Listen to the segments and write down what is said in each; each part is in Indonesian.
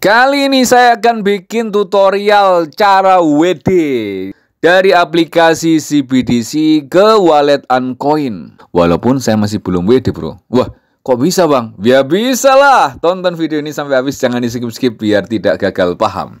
Kali ini saya akan bikin tutorial cara WD dari aplikasi CBDC ke wallet Uncoin. Walaupun saya masih belum WD, Bro. Wah, kok bisa, Bang? Ya bisa lah. Tonton video ini sampai habis, jangan di skip-skip biar tidak gagal paham.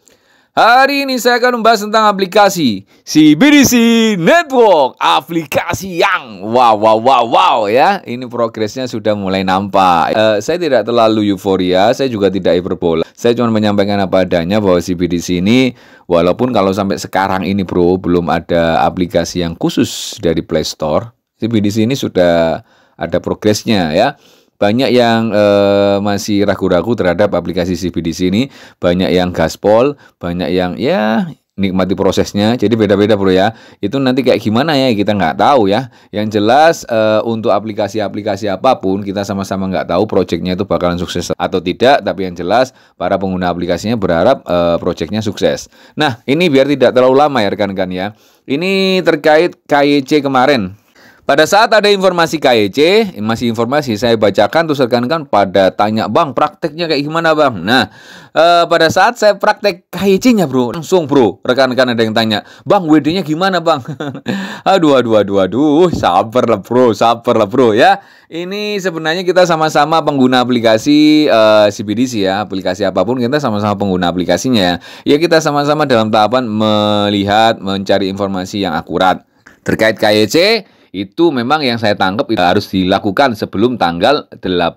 Hari ini saya akan membahas tentang aplikasi CBDC Network, aplikasi yang wow wow wow wow ya. Ini progresnya sudah mulai nampak. Uh, saya tidak terlalu euforia, saya juga tidak hiperbola. Saya cuma menyampaikan apa adanya bahwa CBDC ini walaupun kalau sampai sekarang ini bro belum ada aplikasi yang khusus dari Play Store, CBDC ini sudah ada progresnya ya. Banyak yang eh, masih ragu-ragu terhadap aplikasi CBDC ini, banyak yang gaspol, banyak yang ya nikmati prosesnya. Jadi beda-beda bro ya. Itu nanti kayak gimana ya kita nggak tahu ya. Yang jelas e, untuk aplikasi-aplikasi apapun kita sama-sama nggak tahu proyeknya itu bakalan sukses atau tidak. Tapi yang jelas para pengguna aplikasinya berharap e, projectnya sukses. Nah ini biar tidak terlalu lama ya rekan-rekan ya. Ini terkait KYC kemarin pada saat ada informasi KYC, e masih informasi saya bacakan terus rekan kan pada tanya, "Bang, prakteknya kayak gimana, Bang?" Nah, eh, pada saat saya praktek KYC-nya, e Bro, langsung, Bro, rekan-rekan ada yang tanya, "Bang, WD-nya gimana, Bang?" aduh, aduh, aduh, aduh, sabar lah, Bro, sabar lah, Bro, ya. Ini sebenarnya kita sama-sama pengguna aplikasi eh, CBDC ya, aplikasi apapun kita sama-sama pengguna aplikasinya. Ya. ya, kita sama-sama dalam tahapan melihat, mencari informasi yang akurat. Terkait KYC, e itu memang yang saya tangkap itu harus dilakukan sebelum tanggal 8 uh,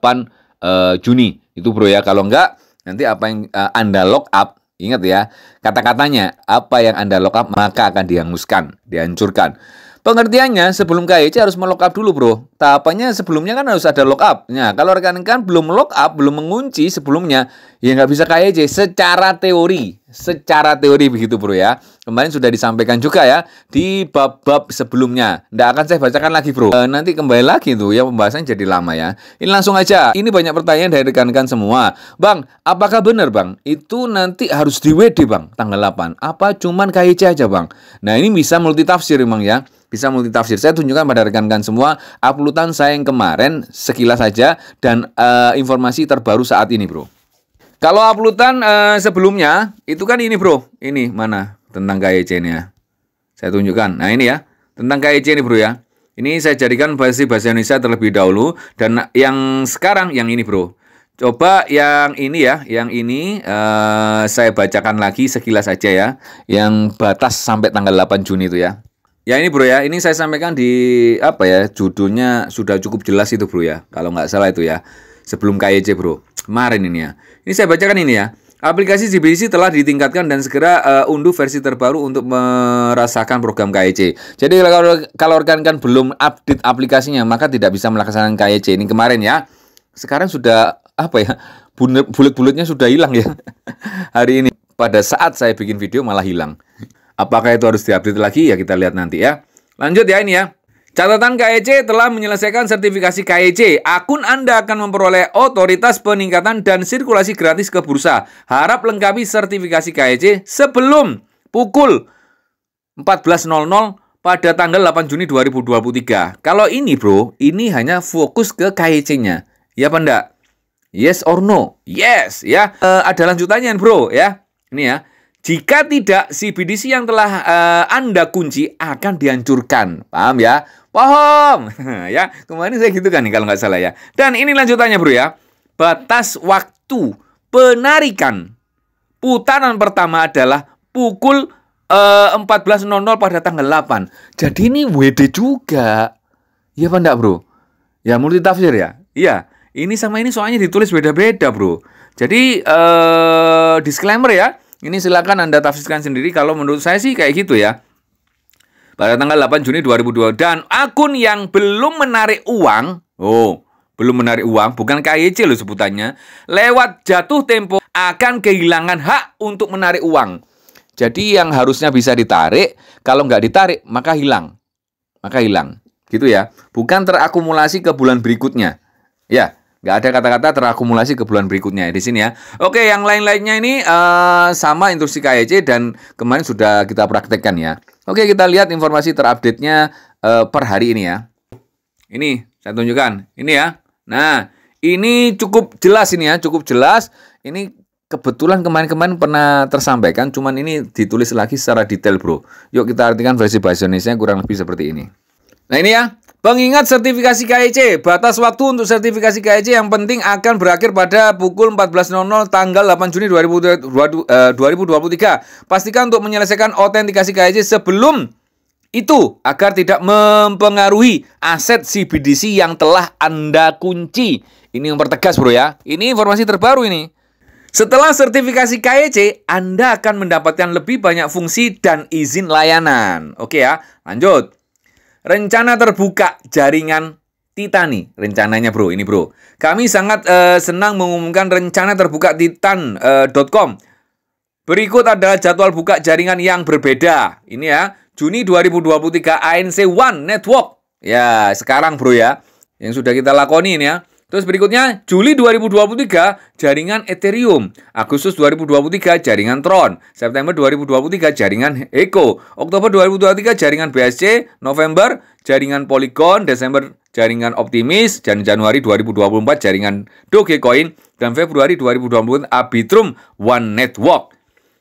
eh, Juni itu bro ya kalau enggak nanti apa yang uh, Anda lock up ingat ya kata-katanya apa yang Anda lock up maka akan dihanguskan dihancurkan Pengertiannya sebelum KYC harus melock up dulu bro Tahapannya sebelumnya kan harus ada lock up Nah kalau rekan-rekan belum lock up, belum mengunci sebelumnya Ya nggak bisa KYC secara teori secara teori begitu bro ya. Kemarin sudah disampaikan juga ya di bab-bab sebelumnya. tidak akan saya bacakan lagi bro. E, nanti kembali lagi tuh ya pembahasan jadi lama ya. Ini langsung aja. Ini banyak pertanyaan dari rekan-rekan semua. Bang, apakah benar bang? Itu nanti harus di WD bang tanggal 8. Apa cuman KIC aja bang? Nah ini bisa multitafsir emang ya bisa multi tafsir Saya tunjukkan pada rekan-rekan semua uploadan saya yang kemarin sekilas saja dan uh, informasi terbaru saat ini, Bro. Kalau uploadan eh, sebelumnya itu kan ini bro, ini mana tentang ini ya, Saya tunjukkan. Nah ini ya tentang KYC ini bro ya. Ini saya jadikan versi bahasa Indonesia terlebih dahulu dan yang sekarang yang ini bro. Coba yang ini ya, yang ini uh, saya bacakan lagi sekilas aja ya. Yang batas sampai tanggal 8 Juni itu ya. Ya ini bro ya, ini saya sampaikan di apa ya judulnya sudah cukup jelas itu bro ya, kalau nggak salah itu ya sebelum KYC bro. Kemarin ini ya. Ini saya bacakan ini ya. Aplikasi Cbdc telah ditingkatkan dan segera uh, unduh versi terbaru untuk merasakan program KYC. Jadi kalau kalau rekan-rekan belum update aplikasinya, maka tidak bisa melaksanakan KYC ini kemarin ya. Sekarang sudah apa ya? Bulat-bulatnya sudah hilang ya. Hari ini pada saat saya bikin video malah hilang. Apakah itu harus diupdate lagi ya kita lihat nanti ya. Lanjut ya ini ya. Catatan KEC telah menyelesaikan sertifikasi KEC. Akun Anda akan memperoleh otoritas peningkatan dan sirkulasi gratis ke bursa. Harap lengkapi sertifikasi KEC sebelum pukul 14.00 pada tanggal 8 Juni 2023. Kalau ini bro, ini hanya fokus ke KEC-nya. Ya apa enggak? Yes or no? Yes, ya. Uh, ada lanjutannya bro, ya. Ini ya. Jika tidak, CBDC yang telah uh, Anda kunci akan dihancurkan. Paham ya? Paham. ya, kemarin saya gitu kan nih kalau nggak salah ya. Dan ini lanjutannya bro ya. Batas waktu penarikan putaran pertama adalah pukul uh, eh, 14.00 pada tanggal 8. Jadi ini WD juga. Iya apa enggak bro? Ya multitafsir ya? Iya. Ini sama ini soalnya ditulis beda-beda bro. Jadi uh, disclaimer ya ini silakan Anda tafsirkan sendiri kalau menurut saya sih kayak gitu ya. Pada tanggal 8 Juni 2002 dan akun yang belum menarik uang, oh, belum menarik uang, bukan KYC loh sebutannya, lewat jatuh tempo akan kehilangan hak untuk menarik uang. Jadi yang harusnya bisa ditarik, kalau nggak ditarik maka hilang. Maka hilang. Gitu ya. Bukan terakumulasi ke bulan berikutnya. Ya, Nggak ada kata-kata terakumulasi ke bulan berikutnya di sini ya. Oke, yang lain-lainnya ini uh, sama instruksi KYC e dan kemarin sudah kita praktekkan ya. Oke, kita lihat informasi terupdate-nya uh, per hari ini ya. Ini saya tunjukkan. Ini ya. Nah, ini cukup jelas ini ya, cukup jelas. Ini kebetulan kemarin-kemarin pernah tersampaikan, cuman ini ditulis lagi secara detail, Bro. Yuk kita artikan versi bahasa Indonesia kurang lebih seperti ini. Nah, ini ya. Pengingat sertifikasi KIC, e batas waktu untuk sertifikasi KIC e yang penting akan berakhir pada pukul 14.00 tanggal 8 Juni 2023. Eh, Pastikan untuk menyelesaikan otentikasi KIC e sebelum itu agar tidak mempengaruhi aset CBDC yang telah Anda kunci. Ini yang pertegas bro ya. Ini informasi terbaru ini. Setelah sertifikasi KYC, Anda akan mendapatkan lebih banyak fungsi dan izin layanan. Oke ya, lanjut rencana terbuka jaringan Titani rencananya bro ini bro kami sangat uh, senang mengumumkan rencana terbuka titan.com eh, uh, berikut adalah jadwal buka jaringan yang berbeda ini ya Juni 2023 ANC One Network ya sekarang bro ya yang sudah kita lakoni ini ya Terus berikutnya, Juli 2023, jaringan Ethereum. Agustus 2023, jaringan Tron. September 2023, jaringan Eco. Oktober 2023, jaringan BSC. November, jaringan Polygon. Desember, jaringan Optimis. Dan Januari 2024, jaringan Dogecoin. Dan Februari 2024, Arbitrum One Network.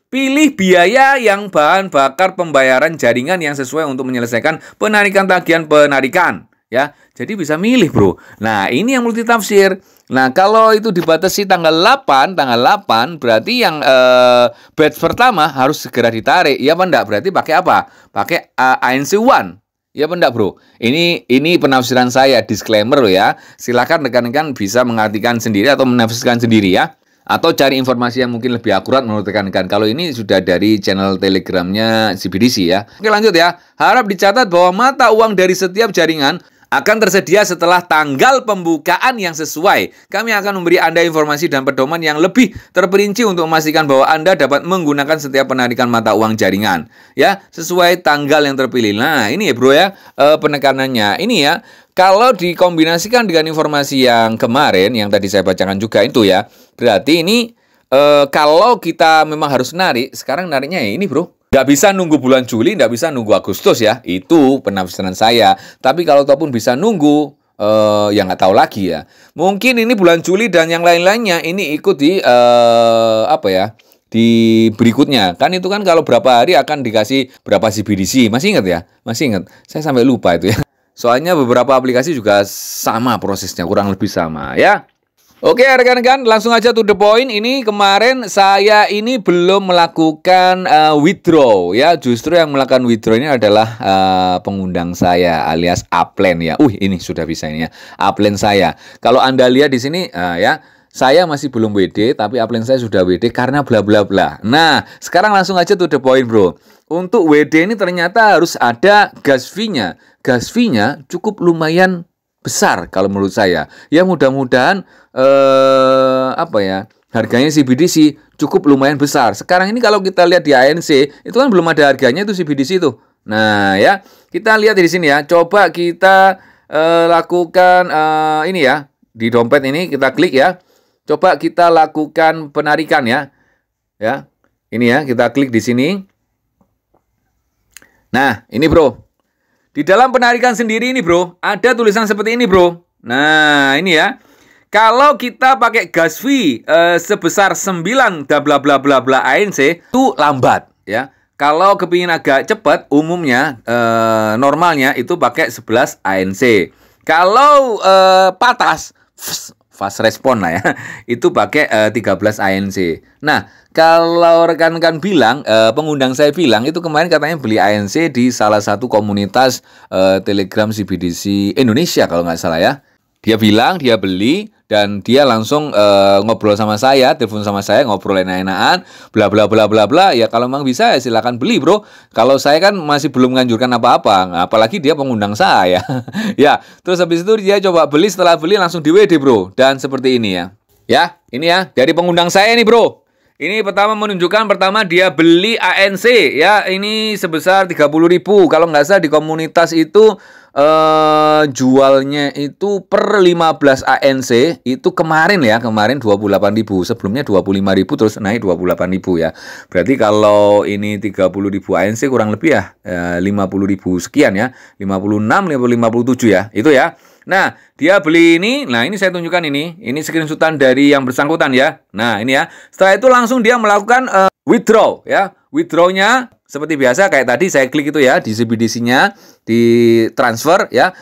Pilih biaya yang bahan bakar pembayaran jaringan yang sesuai untuk menyelesaikan penarikan tagihan penarikan ya. Jadi bisa milih, Bro. Nah, ini yang multi tafsir. Nah, kalau itu dibatasi tanggal 8, tanggal 8 berarti yang eh, batch pertama harus segera ditarik. Ya apa Berarti pakai apa? Pakai uh, eh, ANC 1. Iya apa Bro? Ini ini penafsiran saya, disclaimer loh ya. Silakan rekan-rekan bisa mengartikan sendiri atau menafsirkan sendiri ya atau cari informasi yang mungkin lebih akurat menurut rekan-rekan. Kalau ini sudah dari channel telegramnya CBDC ya. Oke lanjut ya. Harap dicatat bahwa mata uang dari setiap jaringan akan tersedia setelah tanggal pembukaan yang sesuai. Kami akan memberi Anda informasi dan pedoman yang lebih terperinci untuk memastikan bahwa Anda dapat menggunakan setiap penarikan mata uang jaringan, ya, sesuai tanggal yang terpilih. Nah, ini ya, Bro ya, eh, penekanannya. Ini ya, kalau dikombinasikan dengan informasi yang kemarin yang tadi saya bacakan juga itu ya, berarti ini e, kalau kita memang harus narik, sekarang nariknya ya ini, Bro. Nggak bisa nunggu bulan Juli, nggak bisa nunggu Agustus ya. Itu penafsiran saya. Tapi kalau ataupun bisa nunggu, uh, ya nggak tahu lagi ya. Mungkin ini bulan Juli dan yang lain-lainnya ini ikut di uh, eh, apa ya? di berikutnya kan itu kan kalau berapa hari akan dikasih berapa CBDC masih ingat ya masih ingat saya sampai lupa itu ya soalnya beberapa aplikasi juga sama prosesnya kurang lebih sama ya Oke rekan-rekan langsung aja to the point ini kemarin saya ini belum melakukan uh, withdraw ya justru yang melakukan withdraw ini adalah uh, pengundang saya alias upline ya. Uh ini sudah bisa ini ya upline saya. Kalau anda lihat di sini uh, ya saya masih belum WD tapi upline saya sudah WD karena bla bla bla. Nah sekarang langsung aja to the point bro. Untuk WD ini ternyata harus ada gas fee-nya. Gas fee-nya cukup lumayan besar kalau menurut saya. Ya mudah-mudahan eh, apa ya harganya CBDC cukup lumayan besar. Sekarang ini kalau kita lihat di ANC itu kan belum ada harganya itu CBDC itu. Nah ya kita lihat di sini ya. Coba kita eh, lakukan eh, ini ya di dompet ini kita klik ya. Coba kita lakukan penarikan ya. Ya ini ya kita klik di sini. Nah ini bro di dalam penarikan sendiri ini bro, ada tulisan seperti ini bro. Nah ini ya. Kalau kita pakai gas fee eh, sebesar 9 bla bla bla bla bla ANC itu lambat ya. Kalau kepingin agak cepat umumnya eh, normalnya itu pakai 11 ANC. Kalau eh, patas fast respon lah ya itu pakai e, 13 ANC. Nah kalau rekan-rekan bilang e, pengundang saya bilang itu kemarin katanya beli ANC di salah satu komunitas e, Telegram CBDC Indonesia kalau nggak salah ya dia bilang dia beli dan dia langsung uh, ngobrol sama saya, telepon sama saya, ngobrol enak-enakan, bla bla bla bla bla. Ya kalau memang bisa ya silakan beli, Bro. Kalau saya kan masih belum menganjurkan apa-apa, apalagi dia pengundang saya. ya, terus habis itu dia coba beli, setelah beli langsung di WD, Bro. Dan seperti ini ya. Ya, ini ya dari pengundang saya nih, Bro. Ini pertama menunjukkan pertama dia beli ANC ya, ini sebesar 30.000. Kalau nggak salah di komunitas itu eh jualnya itu per 15 ANC itu kemarin ya, kemarin 28.000, sebelumnya 25.000 terus naik 28.000 ya. Berarti kalau ini 30.000 ANC kurang lebih ya eh, 50.000 sekian ya, 56 57 ya. Itu ya. Nah, dia beli ini. Nah, ini saya tunjukkan ini. Ini screenshotan dari yang bersangkutan ya. Nah, ini ya. Setelah itu langsung dia melakukan uh, withdraw ya. Withdrawnya seperti biasa kayak tadi saya klik itu ya di CBDC-nya, di transfer ya.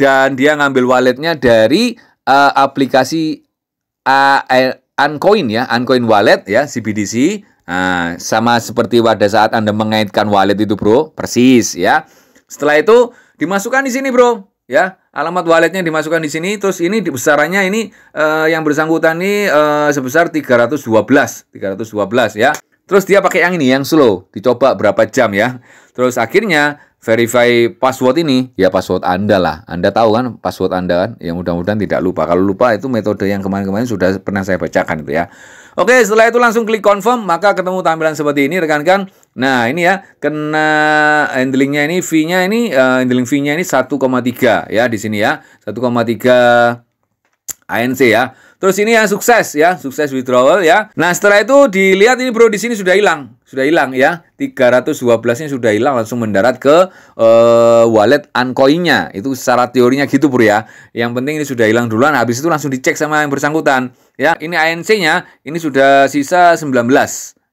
Dan dia ngambil walletnya dari uh, aplikasi uh, eh, Uncoin ya, Uncoin Wallet ya, CBDC. uh, nah, sama seperti pada saat Anda mengaitkan wallet itu, Bro. Persis ya. Setelah itu dimasukkan di sini, Bro, ya alamat walletnya dimasukkan di sini terus ini besarannya ini uh, yang bersangkutan ini uh, sebesar 312 312 ya Terus dia pakai yang ini, yang slow. Dicoba berapa jam ya. Terus akhirnya verify password ini, ya password Anda lah. Anda tahu kan password Anda kan? Ya mudah-mudahan tidak lupa. Kalau lupa itu metode yang kemarin-kemarin sudah pernah saya bacakan itu ya. Oke, setelah itu langsung klik confirm, maka ketemu tampilan seperti ini rekan-rekan. Nah, ini ya, kena handlingnya ini, v nya ini, uh, handling v nya ini 1,3 ya di sini ya. 1,3 ANC ya. Terus ini yang sukses ya, sukses withdrawal ya. Nah, setelah itu dilihat ini bro di sini sudah hilang, sudah hilang ya. 312 ini sudah hilang langsung mendarat ke uh, wallet uncoin-nya. Itu secara teorinya gitu bro ya. Yang penting ini sudah hilang duluan habis itu langsung dicek sama yang bersangkutan ya. Ini ANC-nya ini sudah sisa 19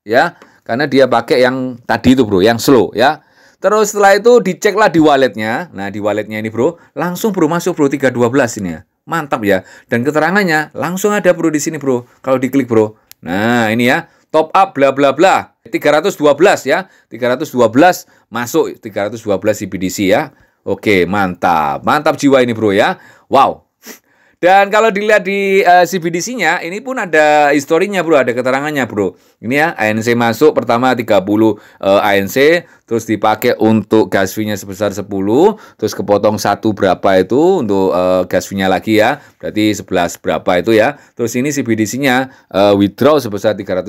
ya. Karena dia pakai yang tadi itu bro, yang slow ya. Terus setelah itu diceklah di walletnya. Nah, di walletnya ini bro, langsung bro masuk bro 312 ini ya. Mantap ya. Dan keterangannya langsung ada bro di sini bro. Kalau diklik bro. Nah ini ya. Top up bla bla bla. 312 ya. 312 masuk 312 CBDC ya. Oke mantap. Mantap jiwa ini bro ya. Wow dan kalau dilihat di uh, eh, CBDC-nya, ini pun ada historinya bro, ada keterangannya bro. Ini ya, ANC masuk pertama 30 uh, ANC, terus dipakai untuk gas fee-nya sebesar 10, terus kepotong satu berapa itu untuk uh, gas fee-nya lagi ya, berarti 11 berapa itu ya. Terus ini CBDC-nya uh, eh, withdraw sebesar 312,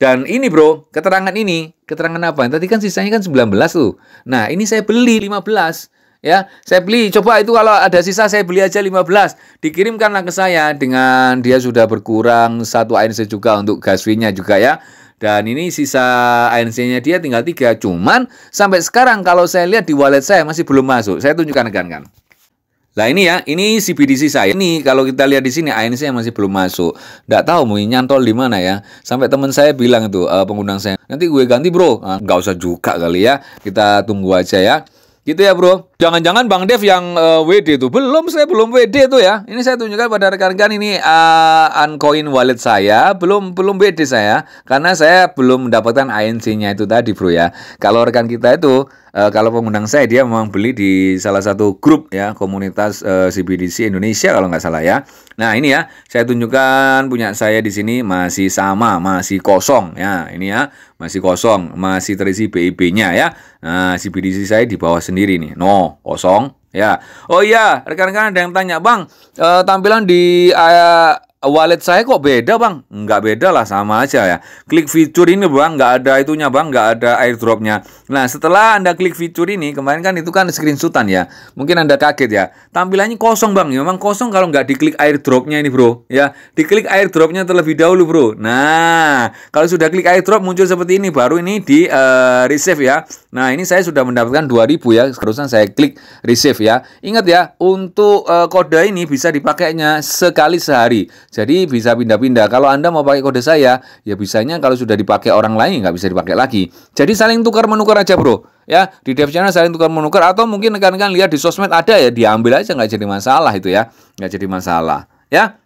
dan ini bro, keterangan ini, keterangan apa? Tadi kan sisanya kan 19 tuh. Nah, ini saya beli 15 ya saya beli coba itu kalau ada sisa saya beli aja 15 dikirimkanlah ke saya dengan dia sudah berkurang satu ANC juga untuk gas fee-nya juga ya dan ini sisa ANC-nya dia tinggal tiga cuman sampai sekarang kalau saya lihat di wallet saya masih belum masuk saya tunjukkan rekan kan Nah ini ya, ini CBDC saya. Ini kalau kita lihat di sini ANC yang masih belum masuk. Tidak tahu mau nyantol di mana ya. Sampai teman saya bilang itu uh, saya, nanti gue ganti bro. Nah, nggak usah juga kali ya. Kita tunggu aja ya. Gitu ya bro. Jangan-jangan Bang Dev yang uh, eh, WD itu belum saya belum WD itu ya. Ini saya tunjukkan pada rekan-rekan ini uh, Uncoin wallet saya belum belum WD saya karena saya belum mendapatkan ANC-nya itu tadi bro ya. Kalau rekan kita itu Eh, kalau pengundang saya dia memang beli di salah satu grup ya komunitas e, eh, CBDC Indonesia kalau nggak salah ya. Nah ini ya saya tunjukkan punya saya di sini masih sama masih kosong ya ini ya masih kosong masih terisi bip nya ya. Nah CBDC saya di bawah sendiri nih no kosong ya. Oh iya rekan-rekan ada yang tanya bang e, tampilan di wallet saya kok beda bang? Nggak beda lah sama aja ya. Klik fitur ini bang, nggak ada itunya bang, nggak ada airdropnya. Nah setelah anda klik fitur ini, kemarin kan itu kan screenshotan ya. Mungkin anda kaget ya. Tampilannya kosong bang, ya, memang kosong kalau nggak diklik airdropnya ini bro. Ya diklik airdropnya terlebih dahulu bro. Nah kalau sudah klik airdrop muncul seperti ini, baru ini di uh, receive ya. Nah, ini saya sudah mendapatkan 2000 ya. Seharusnya saya klik receive ya. Ingat ya, untuk e, kode ini bisa dipakainya sekali sehari. Jadi bisa pindah-pindah. Kalau Anda mau pakai kode saya, ya bisanya kalau sudah dipakai orang lain nggak bisa dipakai lagi. Jadi saling tukar-menukar aja, Bro. Ya, di dev channel saling tukar-menukar atau mungkin rekan-rekan lihat di sosmed ada ya, diambil aja nggak jadi masalah itu ya. Nggak jadi masalah, ya.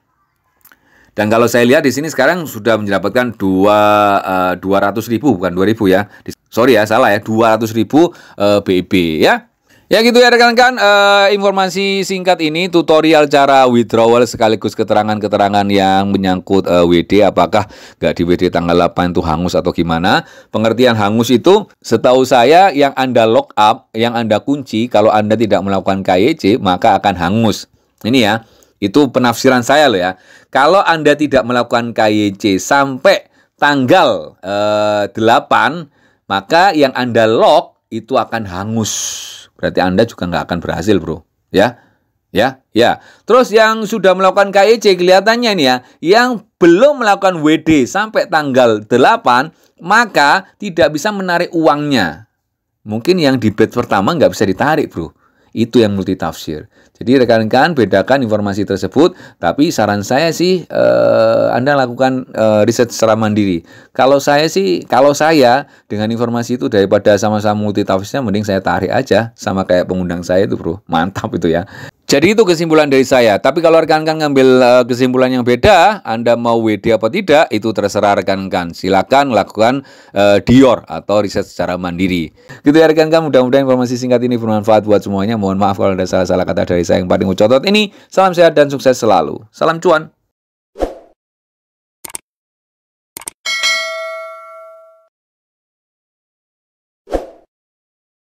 Dan kalau saya lihat di sini sekarang sudah mendapatkan dua eh, dua ratus ribu bukan dua ribu ya. Sorry ya salah ya dua ratus ribu uh, eh, BB ya. Ya gitu ya rekan-rekan uh, informasi singkat ini tutorial cara withdrawal sekaligus keterangan-keterangan yang menyangkut uh, WD apakah nggak di WD tanggal 8 itu hangus atau gimana pengertian hangus itu setahu saya yang Anda lock up yang Anda kunci kalau Anda tidak melakukan KYC maka akan hangus ini ya itu penafsiran saya loh ya. Kalau Anda tidak melakukan KYC sampai tanggal eh, 8, maka yang Anda lock itu akan hangus. Berarti Anda juga nggak akan berhasil, bro. Ya, ya, ya. Terus yang sudah melakukan KYC kelihatannya nih ya, yang belum melakukan WD sampai tanggal 8, maka tidak bisa menarik uangnya. Mungkin yang di bed pertama nggak bisa ditarik, bro. Itu yang multi tafsir. Jadi rekan-rekan bedakan informasi tersebut, tapi saran saya sih eh, Anda lakukan eh, riset secara mandiri. Kalau saya sih, kalau saya dengan informasi itu daripada sama-sama multi tafsirnya, mending saya tarik aja sama kayak pengundang saya itu bro. Mantap itu ya. Jadi itu kesimpulan dari saya. Tapi kalau rekan-rekan ngambil eh, kesimpulan yang beda, Anda mau WD apa tidak, itu terserah rekan-rekan. Silakan lakukan uh, Dior atau riset secara mandiri. Gitu ya rekan-rekan, mudah-mudahan informasi singkat ini bermanfaat buat semuanya. Mohon maaf kalau ada salah-salah kata dari saya yang paling ucotot ini. Salam sehat dan sukses selalu. Salam cuan.